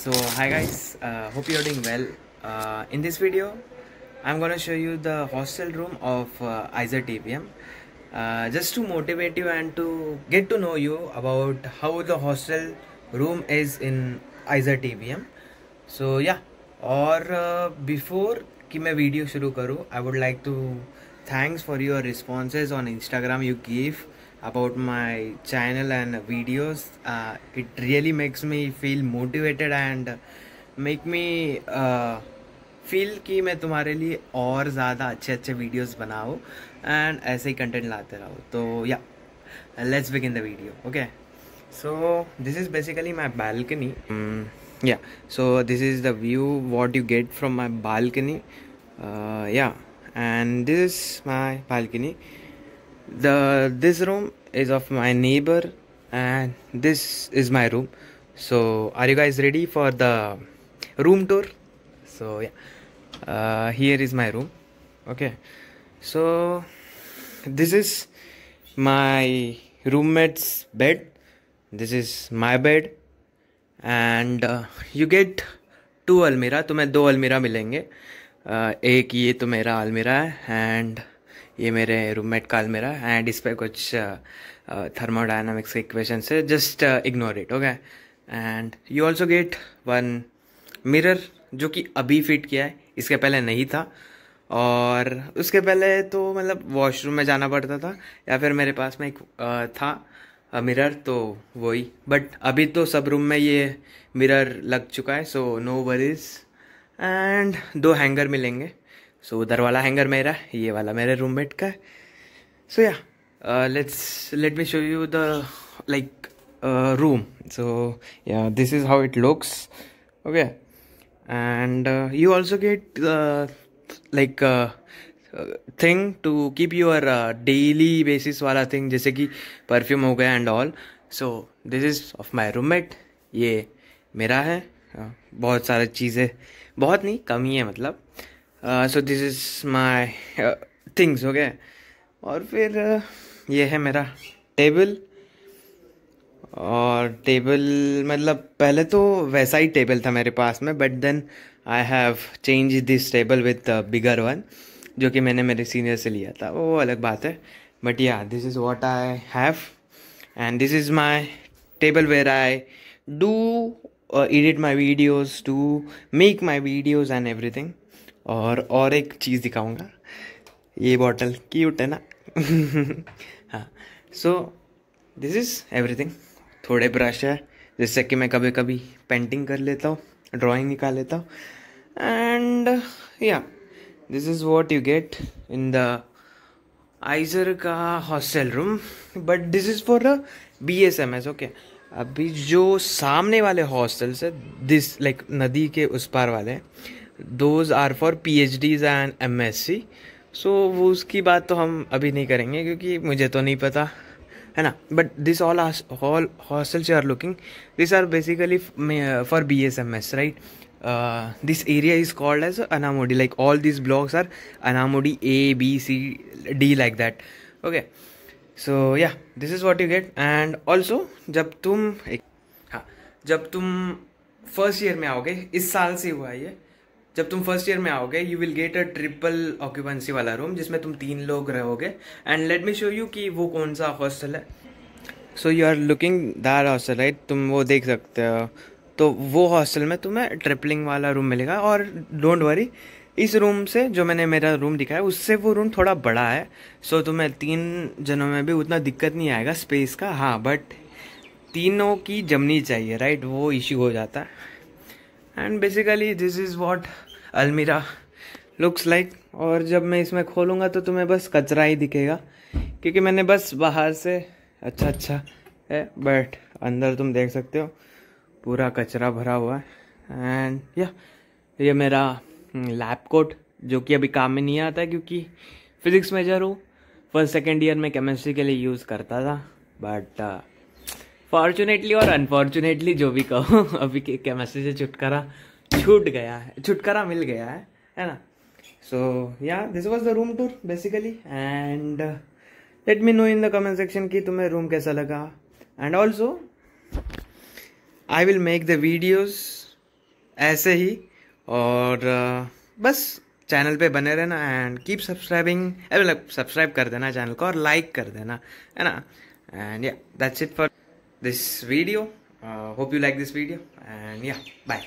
so hi guys uh, hope you're doing well uh, in this video I'm gonna show you the hostel room of uh, Isaac TPM uh, just to motivate you and to get to know you about how the hostel room is in Izer TPM so yeah और uh, before ki me video shuru करूँ I would like to thanks for your responses on Instagram you give. about my channel and videos uh, it really makes me feel motivated and make me uh, feel कि मैं तुम्हारे लिए और ज़्यादा अच्छे अच्छे videos बनाओ एंड ऐसे ही कंटेंट लाते रहो तो yeah let's begin the video okay so this is basically my balcony yeah so this is the view what you get from my balcony yeah and this is my balcony the this room is of my neighbor and this is my room so are you guys ready for the room tour so yeah uh, here is my room okay so this is my roommate's bed this is my bed and and you get two अलमीरा तुम्हें do अलमीरा milenge uh, ek ye to mera अलमीरा hai and ये मेरे roommate काल मेरा and इस पर कुछ थर्मोडाइनमिक्स इक्वेशन से just ignore it okay and you also get one mirror जो कि अभी फिट किया है इसके पहले नहीं था और उसके पहले तो मतलब वॉशरूम में जाना पड़ता था या फिर मेरे पास में एक था मिरर तो वही बट अभी तो सब रूम में ये मिरर लग चुका है सो नो वरीज एंड दो हैंगर मिलेंगे सो so, उधर वाला हैंगर मेरा ये वाला मेरे रूममेट का so yeah let's let me show you the like room so yeah this is how it looks okay and you also get like thing to keep your daily basis वाला thing जैसे कि perfume हो गया and all so this is of my roommate ये मेरा है uh, बहुत सारी चीज़ें बहुत नहीं कमी है मतलब so this is my things okay और फिर uh, ये है मेरा टेबल और टेबल मतलब पहले तो वैसा ही टेबल था मेरे पास में but then I have change this table with bigger one जो कि मैंने मेरे सीनियर से लिया था वो अलग बात है but yeah this is what I have and this is my table where I do my videos to make my videos and everything और और एक चीज़ दिखाऊंगा ये बॉटल क्यूट है ना हाँ सो दिस इज़ एवरीथिंग थोड़े ब्रश है जैसे कि मैं कभी कभी पेंटिंग कर लेता हूँ ड्राइंग निकाल लेता हूँ and yeah this is what you get in the IISER का hostel room but this is for a B S M S okay अभी जो सामने वाले हॉस्टल्स है दिस लाइक नदी के उस पार वाले हैं those are for P H Ds and M S C so वो उसकी बात तो हम अभी नहीं करेंगे क्योंकि मुझे तो नहीं पता है ना but this all all hostels you are looking this are basically for B S M S right this area is called as Anamudi like all this blocks are Anamudi A B C D like that okay so yeah this is what you get and also जब तुम एक हाँ जब तुम first year में आओगे इस साल से हुआ ये जब तुम फर्स्ट ईयर में आओगे you will get a triple occupancy वाला रूम जिसमें तुम तीन लोग रहोगे and let me show you कि वो कौन सा हॉस्टल है so you are looking there hostel right तुम वो देख सकते हो तो वो हॉस्टल में तुम्हें ट्रिपलिंग वाला रूम मिलेगा और डोंट वरी इस रूम से जो मैंने मेरा रूम दिखाया उससे वो रूम थोड़ा बड़ा है सो so, तुम्हें तीन जनों में भी उतना दिक्कत नहीं आएगा स्पेस का हाँ बट तीनों की जमनी चाहिए राइट वो इश्यू हो जाता है and basically this is what अलमीरा लुक्स लाइक और जब मैं इसमें खोलूँगा तो तुम्हें बस कचरा ही दिखेगा क्योंकि मैंने बस बाहर से अच्छा अच्छा है बट अंदर तुम देख सकते हो पूरा कचरा भरा हुआ है एंड या ये मेरा लैब हम्म, कोट जो कि अभी काम में नहीं आता क्योंकि फिज़िक्स मेजर हूँ फर्स्ट सेकेंड ईयर में केमिस्ट्री के लिए यूज़ करता था बट फॉर्चुनेटली और अनफॉर्चुनेटली जो भी कहो अभी के केमिस्ट्री से छुटकारा छूट गया है छुटकारा मिल गया है है ना so yeah this was the room tour basically and let me know in the comment section कि तुम्हें रूम कैसा लगा and also I will make the videos ऐसे ही और uh, बस चैनल पे बने रहना एंड कीप सब्सक्राइबिंग मतलब सब्सक्राइब कर देना चैनल को और लाइक like कर देना है ना and yeah that's it for this video uh, hope you like this video and yeah bye